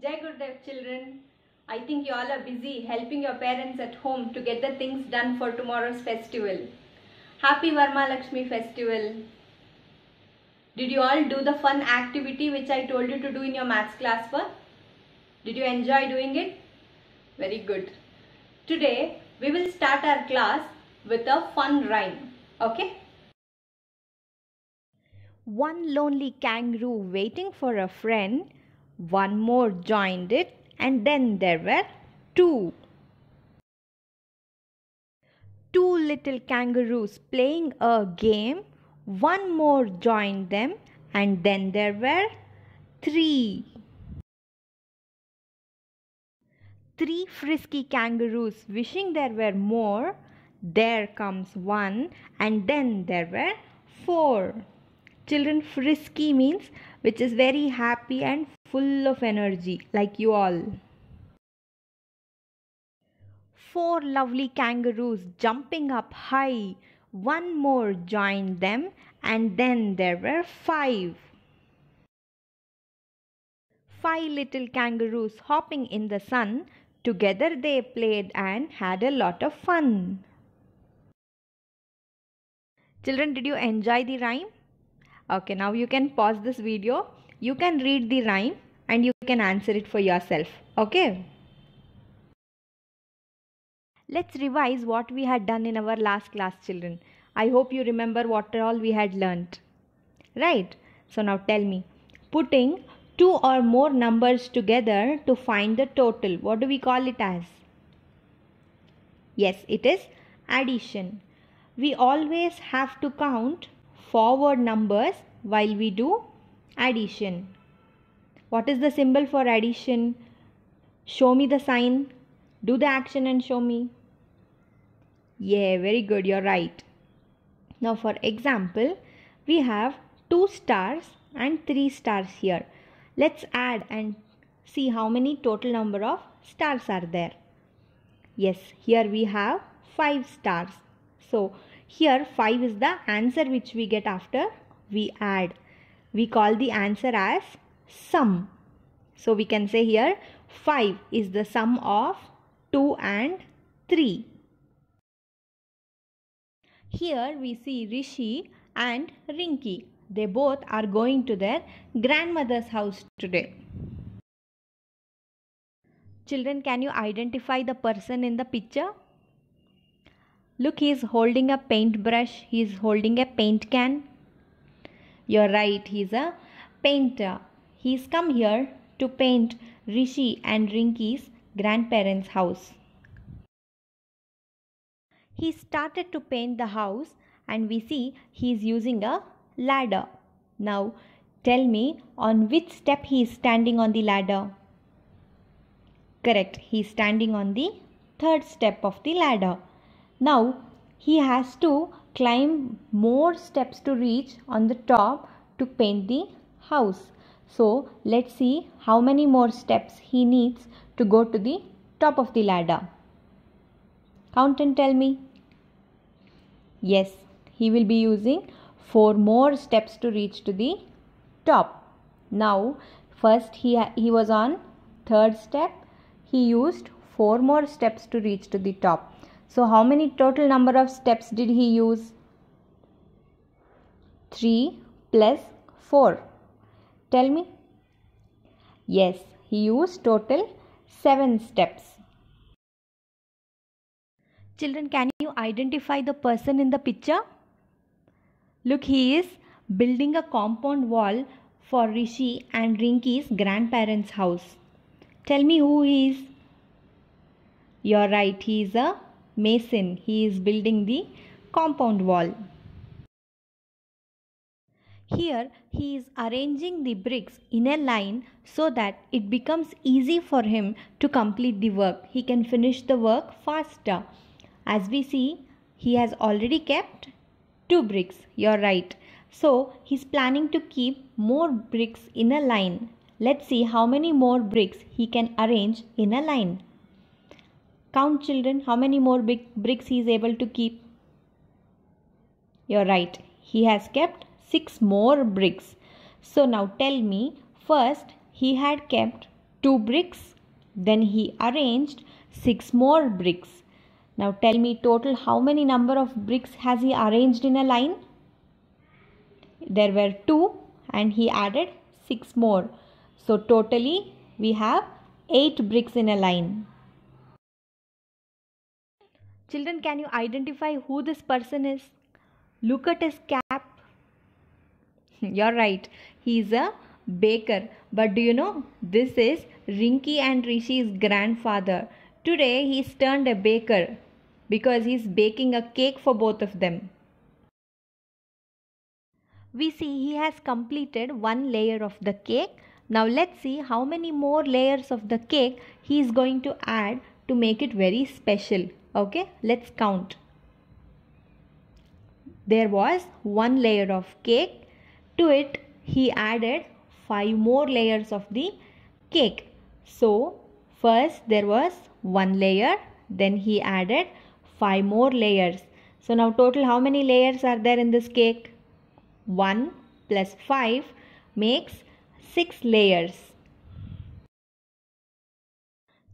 Jai Gurudev children. I think you all are busy helping your parents at home to get the things done for tomorrow's festival. Happy Varma Lakshmi festival. Did you all do the fun activity which I told you to do in your maths class for? Did you enjoy doing it? Very good. Today we will start our class with a fun rhyme. Okay? One lonely kangaroo waiting for a friend one more joined it, and then there were two. Two little kangaroos playing a game. One more joined them, and then there were three. Three frisky kangaroos wishing there were more. There comes one, and then there were four. Children, frisky means which is very happy and full of energy, like you all. Four lovely kangaroos jumping up high. One more joined them, and then there were five. Five little kangaroos hopping in the sun. Together they played and had a lot of fun. Children, did you enjoy the rhyme? Okay, now you can pause this video you can read the rhyme and you can answer it for yourself. Okay? Let's revise what we had done in our last class, children. I hope you remember what all we had learnt. Right? So now tell me. Putting two or more numbers together to find the total. What do we call it as? Yes, it is addition. We always have to count forward numbers while we do addition. What is the symbol for addition? Show me the sign. Do the action and show me. Yeah, very good. You're right. Now, for example, we have two stars and three stars here. Let's add and see how many total number of stars are there. Yes, here we have five stars. So, here 5 is the answer which we get after we add we call the answer as sum. So we can say here 5 is the sum of 2 and 3. Here we see Rishi and Rinki. They both are going to their grandmother's house today. Children, can you identify the person in the picture? Look, he is holding a paintbrush. He is holding a paint can. You're right, he's a painter. He's come here to paint Rishi and Rinki's grandparents' house. He started to paint the house and we see he's using a ladder. Now tell me on which step he is standing on the ladder. Correct, he's standing on the third step of the ladder. Now he has to climb more steps to reach on the top to paint the house. So let's see how many more steps he needs to go to the top of the ladder. Count and tell me. Yes, he will be using 4 more steps to reach to the top. Now, first he, he was on third step. He used 4 more steps to reach to the top. So how many total number of steps did he use? 3 plus 4. Tell me. Yes, he used total 7 steps. Children, can you identify the person in the picture? Look, he is building a compound wall for Rishi and Rinki's grandparents' house. Tell me who he is. You're right, he is a mason he is building the compound wall here he is arranging the bricks in a line so that it becomes easy for him to complete the work. He can finish the work faster. As we see, he has already kept two bricks. You're right. So he's planning to keep more bricks in a line. Let's see how many more bricks he can arrange in a line. Count children, how many more big bricks he is able to keep? You're right. He has kept six more bricks. So now tell me, first he had kept two bricks, then he arranged six more bricks. Now tell me total how many number of bricks has he arranged in a line? There were two and he added six more. So totally we have eight bricks in a line. Children, can you identify who this person is? Look at his cap. You're right. He's a baker. But do you know this is Rinky and Rishi's grandfather? Today he's turned a baker because he's baking a cake for both of them. We see he has completed one layer of the cake. Now let's see how many more layers of the cake he is going to add to make it very special okay let's count there was one layer of cake to it he added five more layers of the cake so first there was one layer then he added five more layers so now total how many layers are there in this cake 1 plus 5 makes 6 layers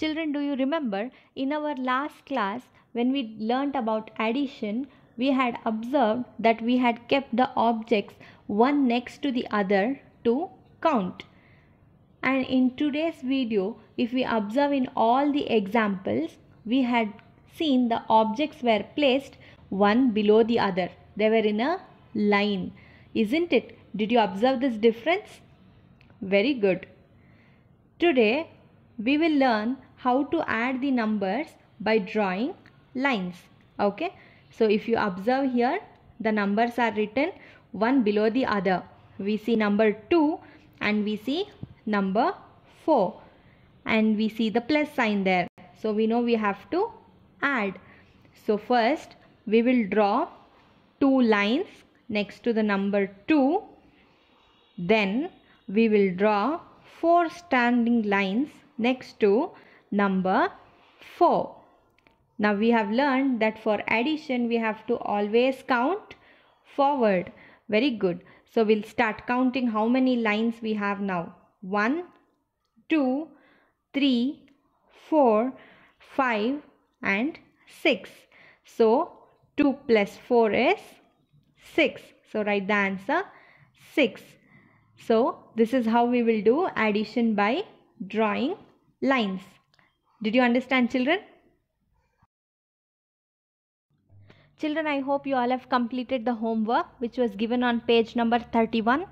Children, do you remember in our last class when we learnt about addition, we had observed that we had kept the objects one next to the other to count. And in today's video, if we observe in all the examples, we had seen the objects were placed one below the other. They were in a line. Isn't it? Did you observe this difference? Very good. Today, we will learn how to add the numbers by drawing lines okay so if you observe here the numbers are written one below the other we see number 2 and we see number 4 and we see the plus sign there so we know we have to add so first we will draw two lines next to the number 2 then we will draw four standing lines next to number 4. Now we have learned that for addition we have to always count forward. Very good. So we'll start counting how many lines we have now. 1, 2, 3, 4, 5 and 6. So 2 plus 4 is 6. So write the answer 6. So this is how we will do addition by drawing lines. Did you understand children? Children, I hope you all have completed the homework which was given on page number 31.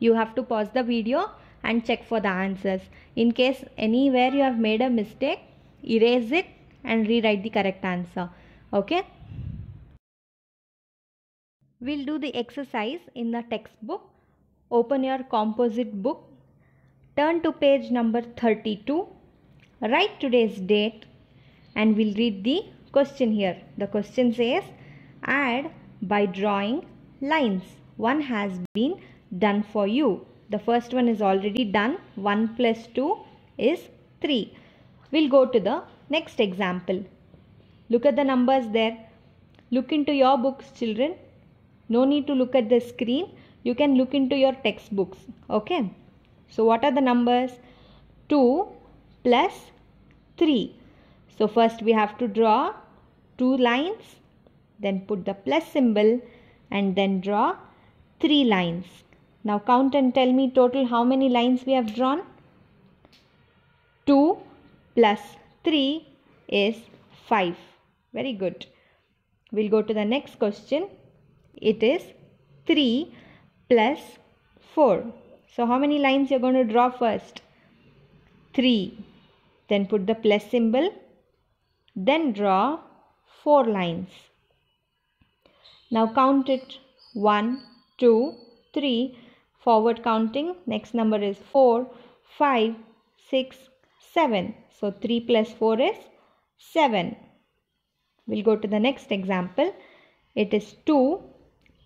You have to pause the video and check for the answers. In case anywhere you have made a mistake, erase it and rewrite the correct answer. Okay? We'll do the exercise in the textbook. Open your composite book. Turn to page number 32 write today's date and we'll read the question here. The question says add by drawing lines. One has been done for you. The first one is already done. 1 plus 2 is 3. We'll go to the next example. Look at the numbers there. Look into your books children. No need to look at the screen. You can look into your textbooks. Okay. So what are the numbers? 2, plus 3. So first we have to draw two lines, then put the plus symbol and then draw three lines. Now count and tell me total how many lines we have drawn. 2 plus 3 is 5. Very good. We'll go to the next question. It is 3 plus 4. So how many lines you're going to draw first? 3 then put the plus symbol. Then draw 4 lines. Now count it 1, 2, 3. Forward counting. Next number is 4, 5, 6, 7. So 3 plus 4 is 7. We'll go to the next example. It is 2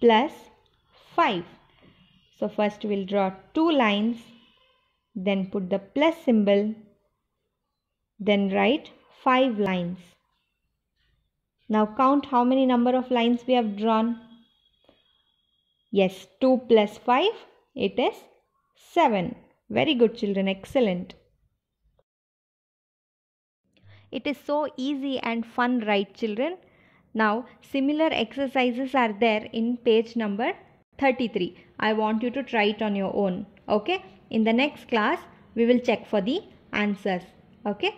plus 5. So first we'll draw two lines. Then put the plus symbol. Then write 5 lines. Now count how many number of lines we have drawn. Yes, 2 plus 5, it is 7. Very good children, excellent. It is so easy and fun, right children? Now, similar exercises are there in page number 33. I want you to try it on your own. Okay? In the next class, we will check for the answers. Okay?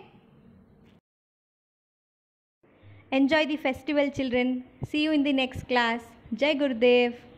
Enjoy the festival, children. See you in the next class. Jai Gurudev.